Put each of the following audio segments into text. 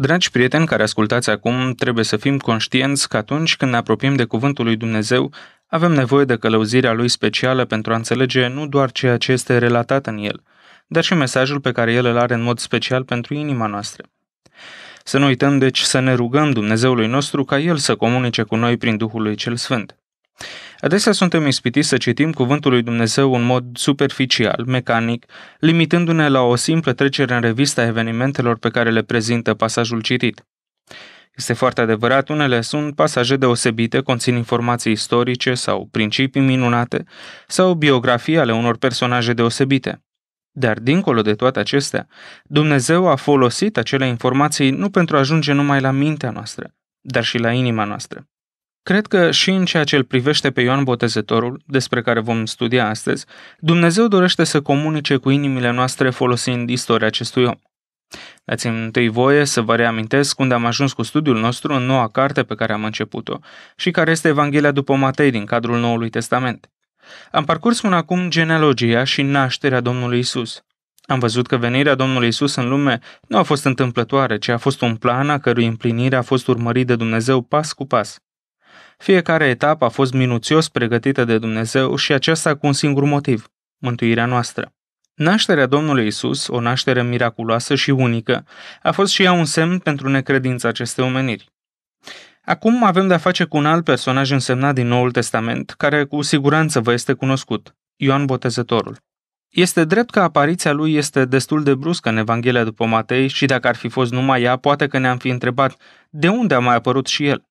Dragi prieteni care ascultați acum, trebuie să fim conștienți că atunci când ne apropiem de Cuvântul lui Dumnezeu, avem nevoie de călăuzirea lui specială pentru a înțelege nu doar ceea ce este relatat în el, dar și mesajul pe care el îl are în mod special pentru inima noastră. Să nu uităm, deci, să ne rugăm Dumnezeului nostru ca El să comunice cu noi prin Duhul lui Cel Sfânt. Adesea suntem ispitiți să citim cuvântul lui Dumnezeu în mod superficial, mecanic, limitându-ne la o simplă trecere în revista evenimentelor pe care le prezintă pasajul citit. Este foarte adevărat, unele sunt pasaje deosebite, conțin informații istorice sau principii minunate sau biografii ale unor personaje deosebite. Dar dincolo de toate acestea, Dumnezeu a folosit acele informații nu pentru a ajunge numai la mintea noastră, dar și la inima noastră. Cred că și în ceea ce îl privește pe Ioan Botezătorul, despre care vom studia astăzi, Dumnezeu dorește să comunice cu inimile noastre folosind istoria acestui om. Dați-mi întâi voie să vă reamintesc unde am ajuns cu studiul nostru în noua carte pe care am început-o și care este Evanghelia după Matei din cadrul Noului Testament. Am parcurs până acum genealogia și nașterea Domnului Isus. Am văzut că venirea Domnului Isus în lume nu a fost întâmplătoare, ci a fost un plan a cărui împlinire a fost urmărit de Dumnezeu pas cu pas. Fiecare etapă a fost minuțios pregătită de Dumnezeu și aceasta cu un singur motiv, mântuirea noastră. Nașterea Domnului Isus, o naștere miraculoasă și unică, a fost și ea un semn pentru necredința acestei omeniri. Acum avem de-a face cu un alt personaj însemnat din Noul Testament, care cu siguranță vă este cunoscut, Ioan Botezătorul. Este drept că apariția lui este destul de bruscă în Evanghelia după Matei și dacă ar fi fost numai ea, poate că ne-am fi întrebat de unde a mai apărut și el.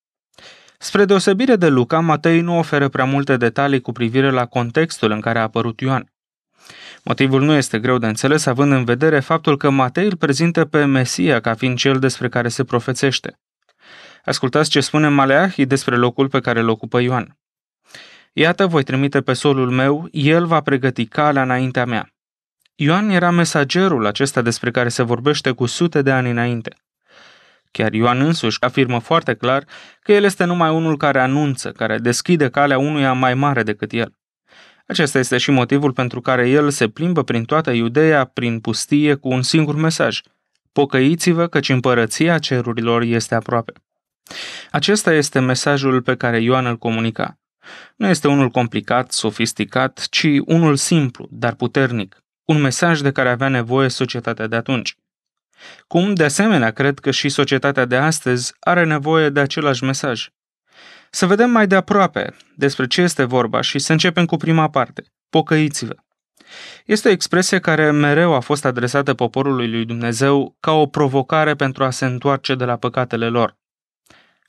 Spre deosebire de Luca, Matei nu oferă prea multe detalii cu privire la contextul în care a apărut Ioan. Motivul nu este greu de înțeles, având în vedere faptul că Matei îl prezintă pe Mesia ca fiind cel despre care se profețește. Ascultați ce spune Maleahi despre locul pe care îl ocupă Ioan. Iată, voi trimite pe solul meu, el va pregăti calea înaintea mea. Ioan era mesagerul acesta despre care se vorbește cu sute de ani înainte. Chiar Ioan însuși afirmă foarte clar că el este numai unul care anunță, care deschide calea unuia mai mare decât el. Acesta este și motivul pentru care el se plimbă prin toată Iudeea, prin pustie, cu un singur mesaj. Pocăiți-vă căci împărăția cerurilor este aproape. Acesta este mesajul pe care Ioan îl comunica. Nu este unul complicat, sofisticat, ci unul simplu, dar puternic. Un mesaj de care avea nevoie societatea de atunci. Cum, de asemenea, cred că și societatea de astăzi are nevoie de același mesaj. Să vedem mai de aproape despre ce este vorba și să începem cu prima parte, pocăiți-vă. Este o expresie care mereu a fost adresată poporului lui Dumnezeu ca o provocare pentru a se întoarce de la păcatele lor.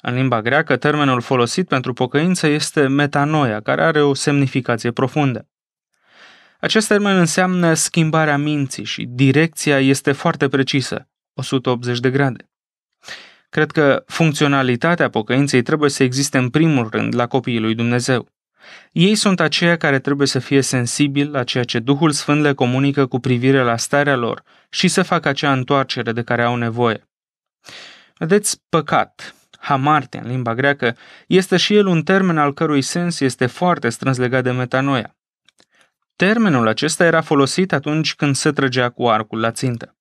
În limba greacă, termenul folosit pentru pocăință este metanoia, care are o semnificație profundă. Acest termen înseamnă schimbarea minții și direcția este foarte precisă, 180 de grade. Cred că funcționalitatea pocăinței trebuie să existe în primul rând la copiii lui Dumnezeu. Ei sunt aceia care trebuie să fie sensibili la ceea ce Duhul Sfânt le comunică cu privire la starea lor și să facă acea întoarcere de care au nevoie. Vedeți, păcat, hamarte în limba greacă, este și el un termen al cărui sens este foarte strâns legat de metanoia. Termenul acesta era folosit atunci când se trăgea cu arcul la țintă.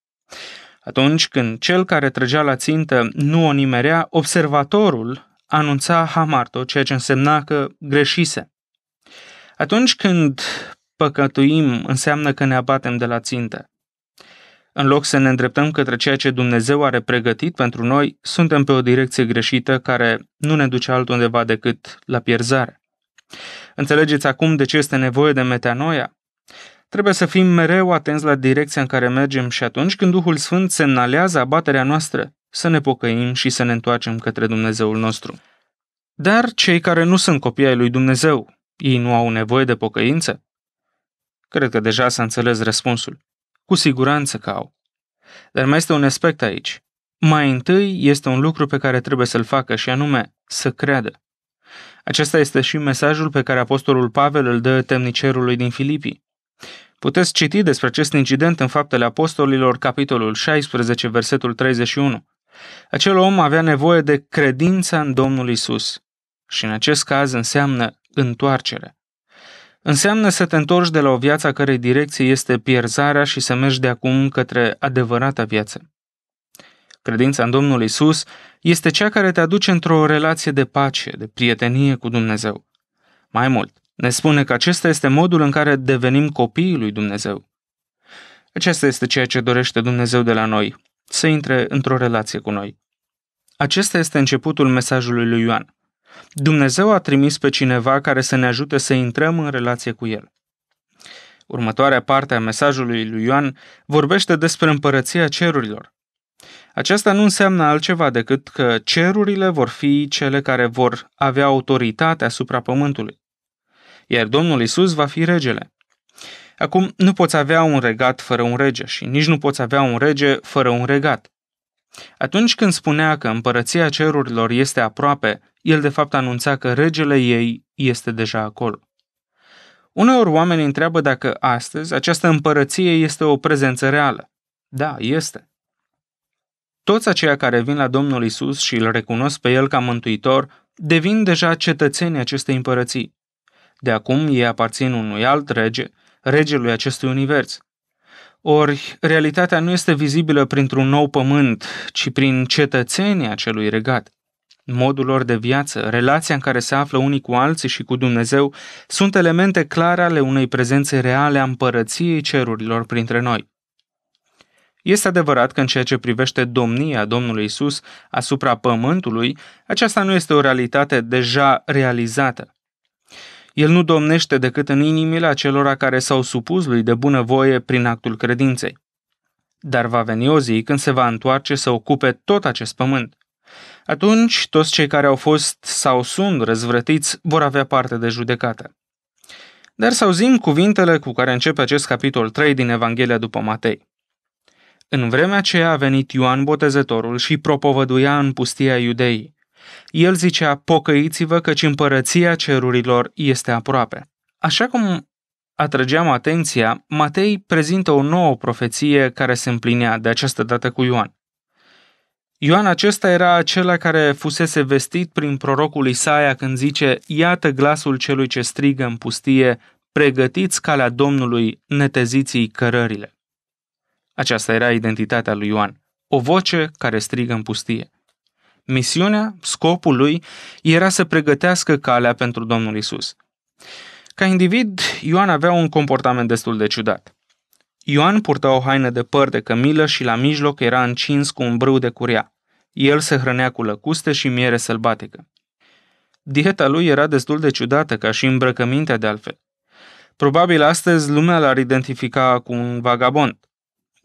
Atunci când cel care trăgea la țintă nu o nimerea, observatorul anunța hamarto, ceea ce însemna că greșise. Atunci când păcătuim, înseamnă că ne abatem de la țintă. În loc să ne îndreptăm către ceea ce Dumnezeu are pregătit pentru noi, suntem pe o direcție greșită care nu ne duce altundeva decât la pierzare. Înțelegeți acum de ce este nevoie de metanoia? Trebuie să fim mereu atenți la direcția în care mergem și atunci când Duhul Sfânt semnalează abaterea noastră, să ne pocăim și să ne întoarcem către Dumnezeul nostru. Dar cei care nu sunt copii ai lui Dumnezeu, ei nu au nevoie de pocăință? Cred că deja s-a înțeles răspunsul. Cu siguranță că au. Dar mai este un aspect aici. Mai întâi este un lucru pe care trebuie să-l facă și anume să creadă. Acesta este și mesajul pe care apostolul Pavel îl dă temnicerului din Filipii. Puteți citi despre acest incident în Faptele Apostolilor, capitolul 16, versetul 31. Acel om avea nevoie de credința în Domnul Isus și în acest caz înseamnă întoarcere. Înseamnă să te întorci de la o viață a cărei direcție este pierzarea și să mergi de acum către adevărata viață. Credința în Domnul Isus este cea care te aduce într-o relație de pace, de prietenie cu Dumnezeu. Mai mult, ne spune că acesta este modul în care devenim copiii lui Dumnezeu. Acesta este ceea ce dorește Dumnezeu de la noi, să intre într-o relație cu noi. Acesta este începutul mesajului lui Ioan. Dumnezeu a trimis pe cineva care să ne ajute să intrăm în relație cu El. Următoarea parte a mesajului lui Ioan vorbește despre împărăția cerurilor, aceasta nu înseamnă altceva decât că cerurile vor fi cele care vor avea autoritate asupra pământului. Iar Domnul Isus va fi regele. Acum, nu poți avea un regat fără un rege și nici nu poți avea un rege fără un regat. Atunci când spunea că împărăția cerurilor este aproape, el de fapt anunța că regele ei este deja acolo. Uneori oamenii întreabă dacă astăzi această împărăție este o prezență reală. Da, este. Toți aceia care vin la Domnul Isus și îl recunosc pe El ca mântuitor, devin deja cetățenii acestei împărății. De acum ei aparțin unui alt rege, regelui acestui univers. Ori, realitatea nu este vizibilă printr-un nou pământ, ci prin cetățenii acelui regat. Modul lor de viață, relația în care se află unii cu alții și cu Dumnezeu, sunt elemente clare ale unei prezențe reale a împărăției cerurilor printre noi. Este adevărat că în ceea ce privește domnia Domnului Isus asupra pământului, aceasta nu este o realitate deja realizată. El nu domnește decât în inimile acelora care s-au supus lui de bună voie prin actul credinței. Dar va veni o zi când se va întoarce să ocupe tot acest pământ. Atunci, toți cei care au fost sau sunt răzvrătiți vor avea parte de judecată. Dar să auzim cuvintele cu care începe acest capitol 3 din Evanghelia după Matei. În vremea aceea a venit Ioan Botezătorul și propovăduia în pustia iudeii. El zicea, pocăiți-vă căci împărăția cerurilor este aproape. Așa cum atrăgeam atenția, Matei prezintă o nouă profeție care se împlinea de această dată cu Ioan. Ioan acesta era acela care fusese vestit prin prorocul Isaia când zice Iată glasul celui ce strigă în pustie, pregătiți calea Domnului, neteziții cărările. Aceasta era identitatea lui Ioan, o voce care strigă în pustie. Misiunea, scopul lui, era să pregătească calea pentru Domnul Isus. Ca individ, Ioan avea un comportament destul de ciudat. Ioan purta o haină de păr de cămilă și la mijloc era încins cu un brâu de curea. El se hrănea cu lăcuste și miere sălbatică. Dieta lui era destul de ciudată, ca și îmbrăcămintea de altfel. Probabil astăzi lumea l-ar identifica cu un vagabond,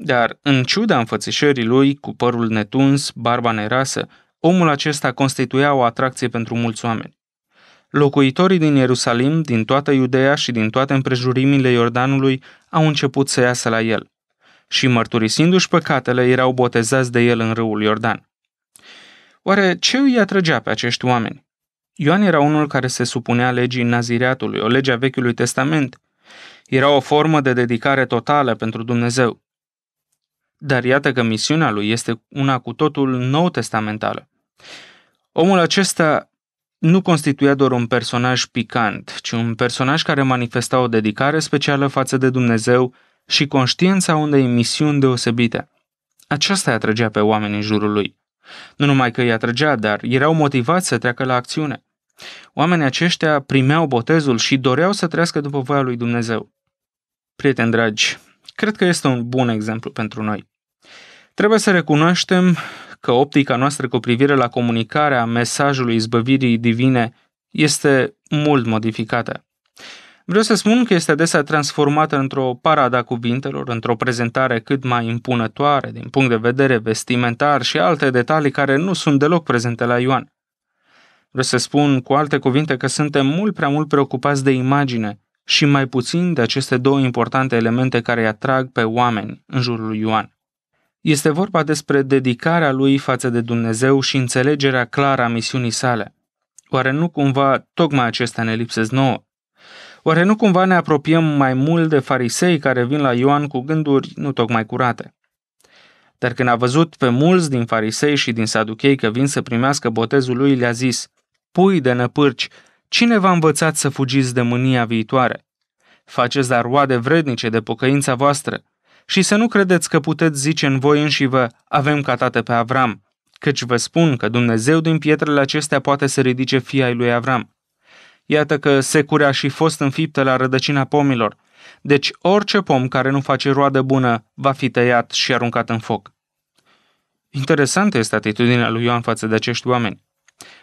dar, în ciuda înfățișării lui, cu părul netuns, barba nerasă, omul acesta constituia o atracție pentru mulți oameni. Locuitorii din Ierusalim, din toată Iudeea și din toate împrejurimile Iordanului au început să iasă la el și, mărturisindu-și păcatele, erau botezați de el în râul Iordan. Oare ce îi atrăgea pe acești oameni? Ioan era unul care se supunea legii Nazireatului, o lege a Vechiului Testament. Era o formă de dedicare totală pentru Dumnezeu dar iată că misiunea lui este una cu totul nou testamentală. Omul acesta nu constituia doar un personaj picant, ci un personaj care manifesta o dedicare specială față de Dumnezeu și conștiința unei misiuni deosebite. Aceasta îi atrăgea pe oameni în jurul lui. Nu numai că îi atrăgea, dar erau motivați să treacă la acțiune. Oamenii aceștia primeau botezul și doreau să trăiască după voia lui Dumnezeu. Prieteni dragi, cred că este un bun exemplu pentru noi. Trebuie să recunoaștem că optica noastră cu privire la comunicarea mesajului izbăvirii divine este mult modificată. Vreau să spun că este adesea transformată într-o parada cuvintelor, într-o prezentare cât mai impunătoare din punct de vedere vestimentar și alte detalii care nu sunt deloc prezente la Ioan. Vreau să spun cu alte cuvinte că suntem mult prea mult preocupați de imagine și mai puțin de aceste două importante elemente care îi atrag pe oameni în jurul lui Ioan. Este vorba despre dedicarea lui față de Dumnezeu și înțelegerea clară a misiunii sale. Oare nu cumva tocmai acestea ne lipsesc nouă? Oare nu cumva ne apropiem mai mult de farisei care vin la Ioan cu gânduri nu tocmai curate? Dar când a văzut pe mulți din farisei și din saduchei că vin să primească botezul lui, le-a zis, Pui de năpârci, cine v-a învățat să fugiți de mânia viitoare? Faceți dar roade vrednice de pocăința voastră, și să nu credeți că puteți zice în voi înși vă, avem ca tată pe Avram, căci vă spun că Dumnezeu din pietrele acestea poate să ridice fia lui Avram. Iată că securea și fost înfiptă la rădăcina pomilor, deci orice pom care nu face roadă bună va fi tăiat și aruncat în foc. Interesantă este atitudinea lui Ioan față de acești oameni.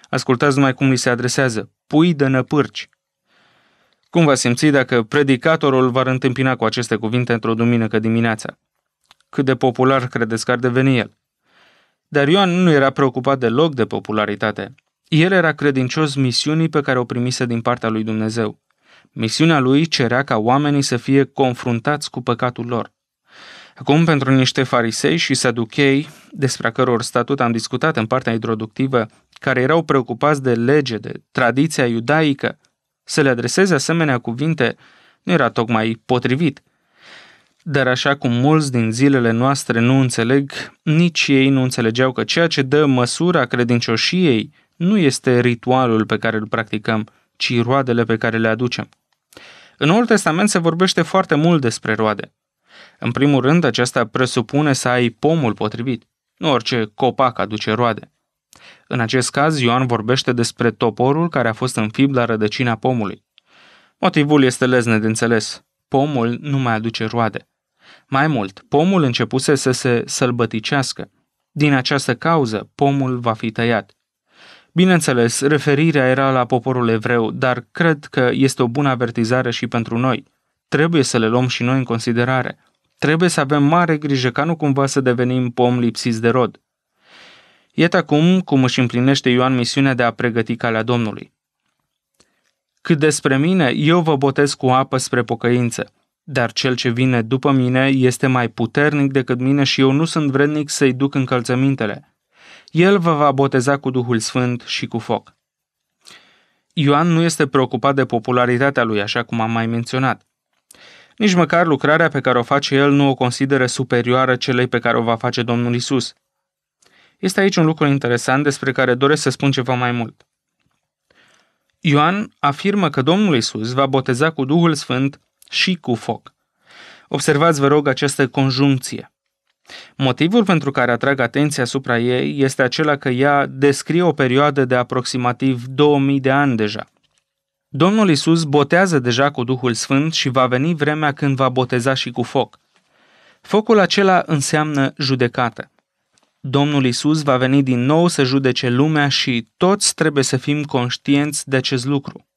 Ascultați numai cum li se adresează, pui de năpârci. Cum va simți dacă predicatorul va întâmpina cu aceste cuvinte într-o duminică dimineața? Cât de popular credeți că ar deveni el? Dar Ioan nu era preocupat deloc de popularitate. El era credincios misiunii pe care o primise din partea lui Dumnezeu. Misiunea lui cerea ca oamenii să fie confruntați cu păcatul lor. Acum, pentru niște farisei și saduchei, despre a căror statut am discutat în partea introductivă, care erau preocupați de lege, de tradiția iudaică, să le adreseze asemenea cuvinte nu era tocmai potrivit. Dar așa cum mulți din zilele noastre nu înțeleg, nici ei nu înțelegeau că ceea ce dă măsura credincioșiei nu este ritualul pe care îl practicăm, ci roadele pe care le aducem. În Noul Testament se vorbește foarte mult despre roade. În primul rând, aceasta presupune să ai pomul potrivit. Nu orice copac aduce roade. În acest caz, Ioan vorbește despre toporul care a fost înfipt la rădăcina pomului. Motivul este lezne de înțeles. Pomul nu mai aduce roade. Mai mult, pomul începuse să se sălbăticească. Din această cauză, pomul va fi tăiat. Bineînțeles, referirea era la poporul evreu, dar cred că este o bună avertizare și pentru noi. Trebuie să le luăm și noi în considerare. Trebuie să avem mare grijă ca nu cumva să devenim pom lipsiți de rod. Iată acum cum își împlinește Ioan misiunea de a pregăti calea Domnului. Cât despre mine, eu vă botez cu apă spre pocăință, dar cel ce vine după mine este mai puternic decât mine și eu nu sunt vrednic să-i duc încălțămintele. El vă va boteza cu Duhul Sfânt și cu foc. Ioan nu este preocupat de popularitatea lui, așa cum am mai menționat. Nici măcar lucrarea pe care o face el nu o consideră superioară celei pe care o va face Domnul Isus – este aici un lucru interesant despre care doresc să spun ceva mai mult. Ioan afirmă că Domnul Isus va boteza cu Duhul Sfânt și cu foc. Observați, vă rog, această conjuncție. Motivul pentru care atrag atenția asupra ei este acela că ea descrie o perioadă de aproximativ 2000 de ani deja. Domnul Isus botează deja cu Duhul Sfânt și va veni vremea când va boteza și cu foc. Focul acela înseamnă judecată. Domnul Isus va veni din nou să judece lumea și toți trebuie să fim conștienți de acest lucru.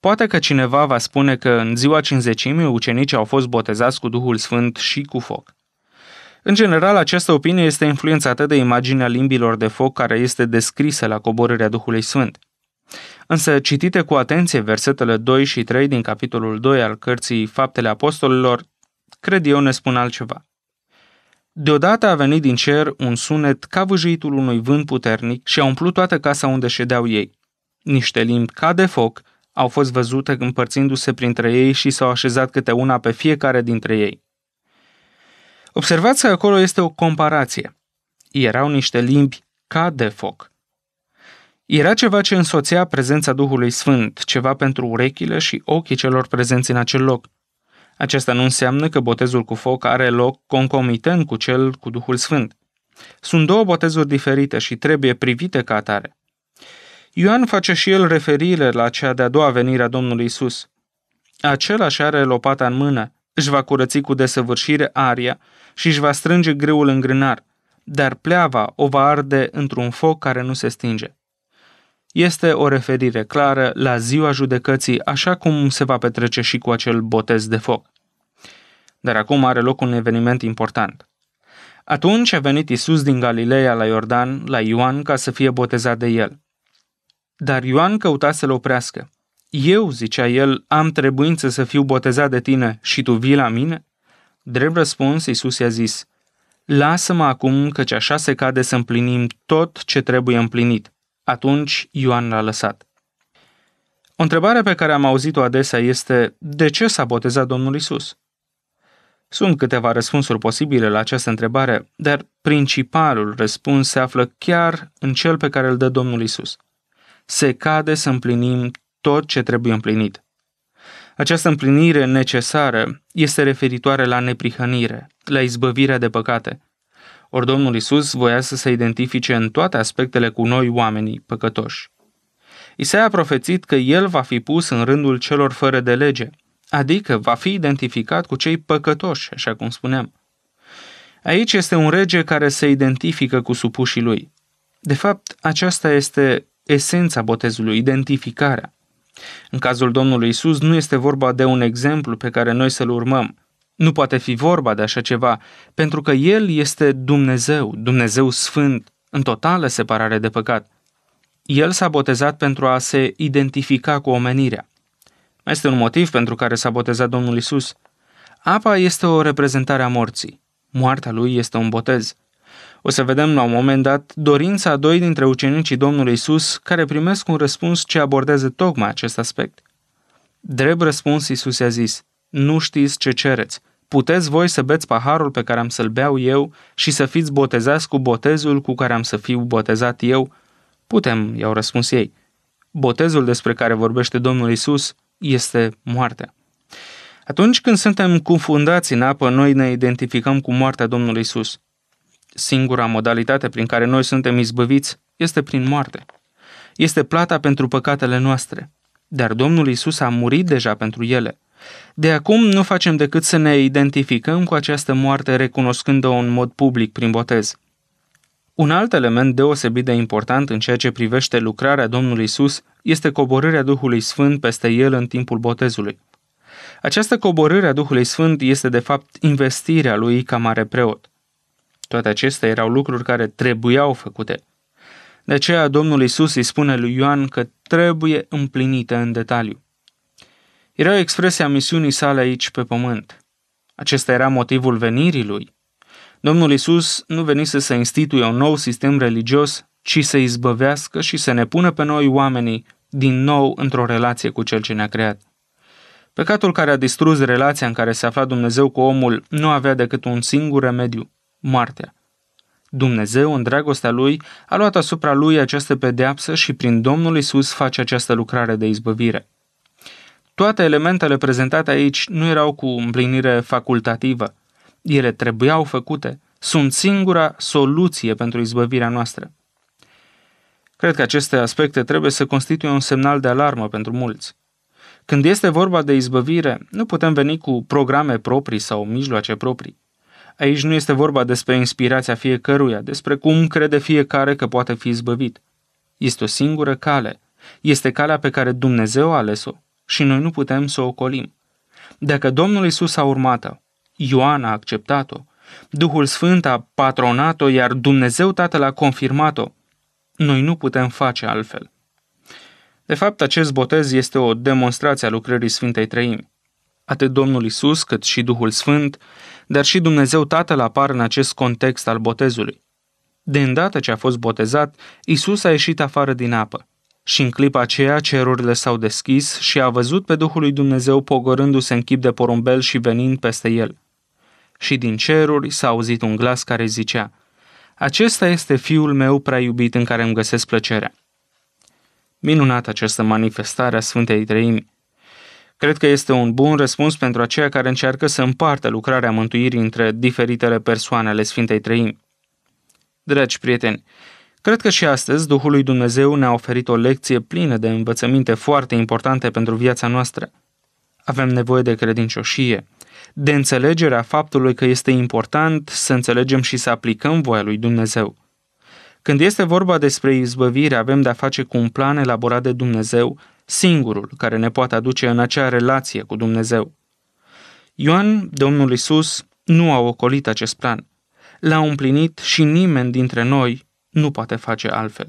Poate că cineva va spune că în ziua cinzecimii ucenicii au fost botezați cu Duhul Sfânt și cu foc. În general, această opinie este influențată de imaginea limbilor de foc care este descrisă la coborârea Duhului Sfânt. Însă, citite cu atenție versetele 2 și 3 din capitolul 2 al cărții Faptele Apostolilor, cred eu ne spun altceva. Deodată a venit din cer un sunet ca vâjitul unui vânt puternic și a umplut toată casa unde ședeau ei. Niște limbi ca de foc au fost văzute împărțindu-se printre ei și s-au așezat câte una pe fiecare dintre ei. Observați că acolo este o comparație. Erau niște limbi ca de foc. Era ceva ce însoțea prezența Duhului Sfânt, ceva pentru urechile și ochii celor prezenți în acel loc. Acesta nu înseamnă că botezul cu foc are loc concomitent cu cel cu Duhul Sfânt. Sunt două botezuri diferite și trebuie privite ca atare. Ioan face și el referire la cea de-a doua venire a Domnului Isus. Același are lopata în mână, își va curăți cu desăvârșire aria și își va strânge greul în grânar, dar pleava o va arde într-un foc care nu se stinge. Este o referire clară la ziua judecății, așa cum se va petrece și cu acel botez de foc dar acum are loc un eveniment important. Atunci a venit Isus din Galileea la Iordan, la Ioan, ca să fie botezat de el. Dar Ioan căuta să-l oprească. Eu, zicea el, am trebuință să fiu botezat de tine și tu vii la mine? Drept răspuns, Isus i-a zis, Lasă-mă acum, căci așa se cade să împlinim tot ce trebuie împlinit. Atunci Ioan l-a lăsat. O întrebare pe care am auzit-o adesea este, de ce s-a botezat Domnul Isus? Sunt câteva răspunsuri posibile la această întrebare, dar principalul răspuns se află chiar în cel pe care îl dă Domnul Isus. Se cade să împlinim tot ce trebuie împlinit. Această împlinire necesară este referitoare la neprihănire, la izbăvirea de păcate. Ori Domnul Isus voia să se identifice în toate aspectele cu noi oamenii păcătoși. Isaia a profețit că el va fi pus în rândul celor fără de lege – adică va fi identificat cu cei păcătoși, așa cum spuneam. Aici este un rege care se identifică cu supușii lui. De fapt, aceasta este esența botezului, identificarea. În cazul Domnului Isus nu este vorba de un exemplu pe care noi să-l urmăm. Nu poate fi vorba de așa ceva, pentru că El este Dumnezeu, Dumnezeu Sfânt, în totală separare de păcat. El s-a botezat pentru a se identifica cu omenirea. Mai este un motiv pentru care s-a botezat Domnul Isus. Apa este o reprezentare a morții. Moartea lui este un botez. O să vedem la un moment dat dorința a doi dintre ucenicii Domnului Isus care primesc un răspuns ce abordează tocmai acest aspect. Drept răspuns, Isus i-a zis, nu știți ce cereți. Puteți voi să beți paharul pe care am să-l beau eu și să fiți botezați cu botezul cu care am să fiu botezat eu? Putem, i-au răspuns ei. Botezul despre care vorbește Domnul Isus este moartea. Atunci când suntem confundați în apă, noi ne identificăm cu moartea Domnului Isus. Singura modalitate prin care noi suntem izbăviți este prin moarte. Este plata pentru păcatele noastre. Dar Domnul Isus a murit deja pentru ele. De acum nu facem decât să ne identificăm cu această moarte recunoscând-o în mod public prin botez. Un alt element deosebit de important în ceea ce privește lucrarea Domnului Isus este coborârea Duhului Sfânt peste el în timpul botezului. Această coborâre a Duhului Sfânt este de fapt investirea lui ca mare preot. Toate acestea erau lucruri care trebuiau făcute. De aceea Domnul Isus îi spune lui Ioan că trebuie împlinite în detaliu. Era expresia misiunii sale aici pe pământ. Acesta era motivul venirii lui – Domnul Isus nu venise să instituie un nou sistem religios, ci să izbăvească și să ne pună pe noi oamenii din nou într-o relație cu Cel ce ne-a creat. Păcatul care a distrus relația în care se afla Dumnezeu cu omul nu avea decât un singur remediu, moartea. Dumnezeu, în dragostea lui, a luat asupra lui această pedeapsă și prin Domnul Isus face această lucrare de izbăvire. Toate elementele prezentate aici nu erau cu împlinire facultativă, ele trebuiau făcute. Sunt singura soluție pentru izbăvirea noastră. Cred că aceste aspecte trebuie să constituie un semnal de alarmă pentru mulți. Când este vorba de izbăvire, nu putem veni cu programe proprii sau mijloace proprii. Aici nu este vorba despre inspirația fiecăruia, despre cum crede fiecare că poate fi izbăvit. Este o singură cale. Este calea pe care Dumnezeu a ales-o și noi nu putem să o ocolim. Dacă Domnul Isus a urmat-o, Ioan a acceptat-o. Duhul Sfânt a patronat-o, iar Dumnezeu Tatăl a confirmat-o. Noi nu putem face altfel. De fapt, acest botez este o demonstrație a lucrării Sfintei Trăimi. Atât Domnul Isus, cât și Duhul Sfânt, dar și Dumnezeu Tatăl apar în acest context al botezului. De îndată ce a fost botezat, Isus a ieșit afară din apă. Și în clipa aceea cerurile s-au deschis și a văzut pe Duhul lui Dumnezeu pogorându-se în chip de porumbel și venind peste el și din ceruri s-a auzit un glas care zicea, Acesta este fiul meu prea iubit în care îmi găsesc plăcerea. Minunată această manifestare a Sfântei Treimi. Cred că este un bun răspuns pentru aceia care încearcă să împartă lucrarea mântuirii între diferitele persoane ale Sfintei Treimi. Dragi prieteni, cred că și astăzi Duhul lui Dumnezeu ne-a oferit o lecție plină de învățăminte foarte importante pentru viața noastră. Avem nevoie de credincioșie, de înțelegerea faptului că este important să înțelegem și să aplicăm voia lui Dumnezeu. Când este vorba despre izbăvire, avem de-a face cu un plan elaborat de Dumnezeu, singurul care ne poate aduce în acea relație cu Dumnezeu. Ioan, Domnul Isus, nu a ocolit acest plan. L-a împlinit și nimeni dintre noi nu poate face altfel.